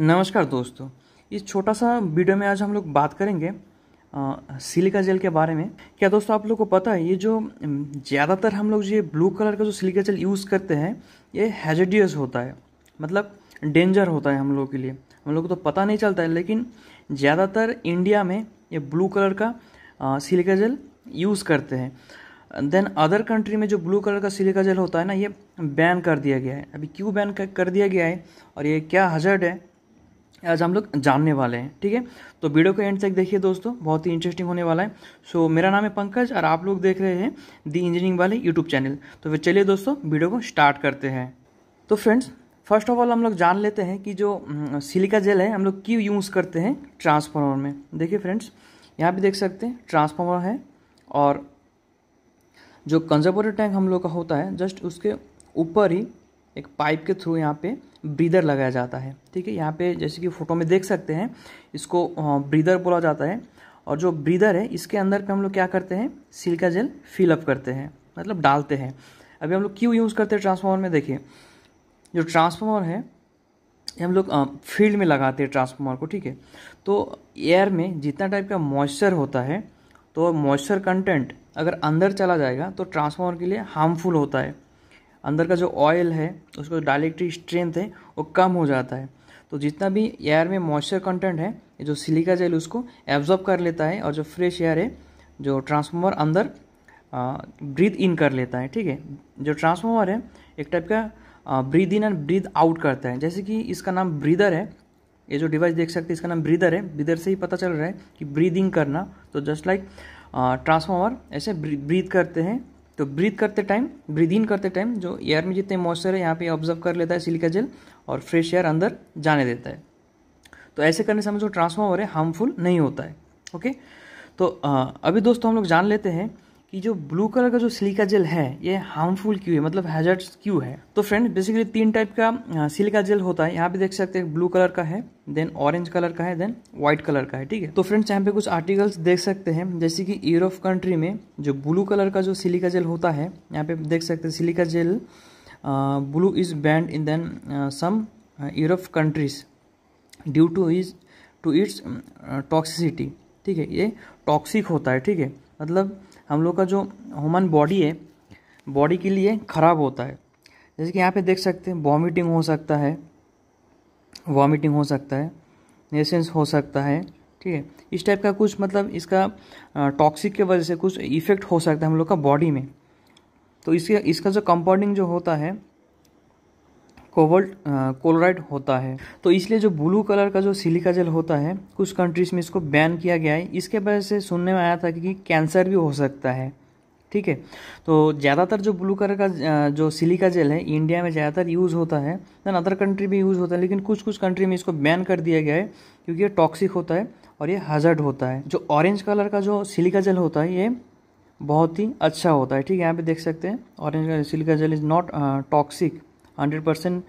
नमस्कार दोस्तों इस छोटा सा वीडियो में आज हम लोग बात करेंगे सिलिका जेल के बारे में क्या दोस्तों आप लोग को पता है ये जो ज़्यादातर हम लोग ये ब्लू कलर का जो सिलिका जेल यूज़ करते हैं ये हैजडियस होता है मतलब डेंजर होता है हम लोगों के लिए हम लोग को तो पता नहीं चलता है लेकिन ज़्यादातर इंडिया में ये ब्लू कलर का सिलिका जेल यूज़ करते हैं देन अदर कंट्री में जो ब्लू कलर का सिलिका जेल होता है ना ये बैन कर दिया गया है अभी क्यों बैन कर दिया गया है और ये क्या हजर्ड है आज हम लोग जानने वाले हैं ठीक है तो वीडियो को एंड तक देखिए दोस्तों बहुत ही इंटरेस्टिंग होने वाला है सो so, मेरा नाम है पंकज और आप लोग देख रहे हैं दी इंजीनियरिंग वाले यूट्यूब चैनल तो फिर चलिए दोस्तों वीडियो को स्टार्ट करते हैं तो फ्रेंड्स फर्स्ट ऑफ ऑल हम लोग जान लेते हैं कि जो सिलिका जेल है हम लोग क्यों यूज़ करते हैं ट्रांसफार्मर में देखिए फ्रेंड्स यहाँ भी देख सकते हैं ट्रांसफार्मर है और जो कंजर्वेटिव टैंक हम लोग का होता है जस्ट उसके ऊपर ही एक पाइप के थ्रू यहाँ पे ब्रीदर लगाया जाता है ठीक है यहाँ पे जैसे कि फ़ोटो में देख सकते हैं इसको ब्रीदर बोला जाता है और जो ब्रीदर है इसके अंदर पे हम लोग क्या करते हैं सिल्का जेल फिलअप करते हैं मतलब डालते हैं अभी हम लोग क्यों यूज़ करते हैं ट्रांसफार्मर में देखिए जो ट्रांसफार्मर है हम लोग फील्ड में लगाते हैं ट्रांसफार्मर को ठीक है तो एयर में जितना टाइप का मॉइस्चर होता है तो मॉइस्चर कंटेंट अगर अंदर चला जाएगा तो ट्रांसफार्मर के लिए हार्मफुल होता है अंदर का जो ऑयल है उसका डायलेक्ट्रिक स्ट्रेंथ है वो कम हो जाता है तो जितना भी एयर में मॉइस्चर कंटेंट है ये जो सिलिका जेल उसको एब्जॉर्ब कर लेता है और जो फ्रेश एयर है जो ट्रांसफॉर्मर अंदर ब्रीथ इन कर लेता है ठीक है जो ट्रांसफॉर्मर है एक टाइप का breathe in and breathe out करता है जैसे कि इसका नाम ब्रीदर है ये जो डिवाइस देख सकते हैं इसका नाम ब्रीदर है ब्रीदर से ही पता चल रहा है कि ब्रीदिंग करना तो जस्ट लाइक ट्रांसफॉर्मर ऐसे ब्रीद करते हैं तो ब्रीथ करते टाइम ब्रीद इन करते टाइम जो एयर में जितने मॉइस्चर है यहाँ पे ऑब्जर्व कर लेता है सिलिका जेल और फ्रेश एयर अंदर जाने देता है तो ऐसे करने समय जो ट्रांसफॉर्मर है हार्मफुल नहीं होता है ओके तो अभी दोस्तों हम लोग जान लेते हैं कि जो ब्लू कलर का जो सिलिका जेल है ये हार्मफुल क्यों है मतलब हैजर्ट क्यों है तो फ्रेंड बेसिकली तीन टाइप का सिलिका जेल होता है यहाँ पे देख सकते हैं ब्लू कलर का है देन ऑरेंज कलर का है देन व्हाइट कलर का है ठीक है तो फ्रेंड्स यहाँ पे कुछ आर्टिकल्स देख सकते हैं जैसे कि यूरोप कंट्री में जो ब्लू कलर का जो सिलिका जेल होता है यहाँ पे देख सकते हैं silica gel blue is banned in then some Europe countries due to is to its toxicity ठीक है ये टॉक्सिक होता है ठीक है मतलब हम लोग का जो ह्यूमन बॉडी है बॉडी के लिए ख़राब होता है जैसे कि यहाँ पे देख सकते हैं वॉमिटिंग हो सकता है वॉमिटिंग हो सकता है नेसेंस हो सकता है ठीक है इस टाइप का कुछ मतलब इसका टॉक्सिक के वजह से कुछ इफेक्ट हो सकता है हम लोग का बॉडी में तो इसके इसका जो कंपाउंडिंग जो होता है कोवल्ट क्लोराइड होता है तो इसलिए जो ब्लू कलर का जो सिलिका जेल होता है कुछ कंट्रीज में इसको बैन किया गया है इसके वजह से सुनने में आया था कि कैंसर भी हो सकता है ठीक है तो ज़्यादातर जो ब्लू कलर का जो सिलिका जेल है इंडिया में ज़्यादातर यूज़ होता है देन अदर कंट्री में यूज़ होता है लेकिन कुछ कुछ कंट्री में इसको बैन कर दिया गया है क्योंकि ये टॉक्सिक होता है और ये हजर्ड होता है जो ऑरेंज कलर का जो सिलिका जेल होता है ये बहुत ही अच्छा होता है ठीक है यहाँ पे देख सकते हैं orange silica gel is not toxic hundred percent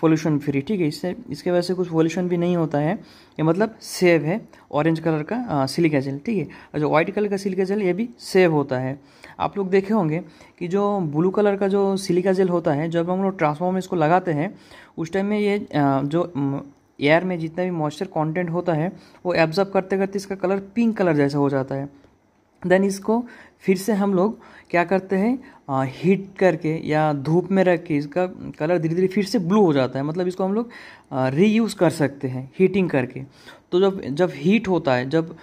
pollution free ठीक है इससे इसके वजह से कुछ पोल्यूशन भी नहीं होता है ये मतलब सेव है ऑरेंज कलर का सिलिका जेल ठीक है और जो वाइट कलर का सिलिका जेल ये भी सेव होता है आप लोग देखे होंगे कि जो ब्लू कलर का जो सिलिका जेल होता है जब हम लोग ट्रांसफॉर्म इसको लगाते हैं उस टाइम में ये जो एयर में जितना भी मॉइस्चर कॉन्टेंट होता है वो एब्जॉर्ब करते करते इसका कलर पिंक कलर जैसा हो जाता है देन इसको फिर से हम लोग क्या करते हैं हीट करके या धूप में रख के इसका कलर धीरे धीरे फिर से ब्लू हो जाता है मतलब इसको हम लोग रीयूज़ कर सकते हैं हीटिंग करके तो जब जब हीट होता है जब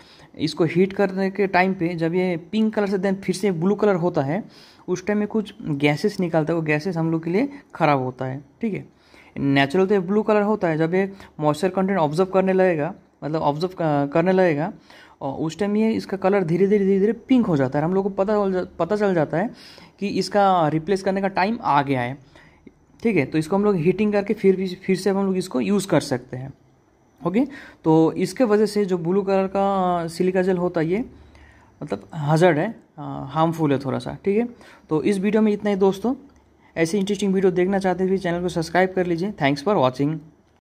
इसको हीट करने के टाइम पे जब ये पिंक कलर से देन फिर से ब्लू कलर होता है उस टाइम में कुछ गैसेस निकलता है वो गैसेस हम लोग के लिए ख़राब होता है ठीक है नेचुरल तो ब्लू कलर होता है जब ये मॉइस्चर कंटेंट ऑब्जर्व करने लगेगा मतलब ऑब्जर्व करने लगेगा और उस टाइम ये इसका कलर धीरे धीरे धीरे धीरे पिंक हो जाता है हम लोग को पता पता चल जाता है कि इसका रिप्लेस करने का टाइम आ गया है ठीक है तो इसको हम लोग हीटिंग करके फिर भी फिर से हम लोग इसको यूज़ कर सकते हैं ओके तो इसके वजह से जो ब्लू कलर का सिलिका जेल होता है ये मतलब हजर्ड है हार्मफुल है थोड़ा सा ठीक है तो इस वीडियो में इतना ही दोस्तों ऐसे इंटरेस्टिंग वीडियो देखना चाहते हुए चैनल तो को सब्सक्राइब कर लीजिए थैंक्स फॉर वॉचिंग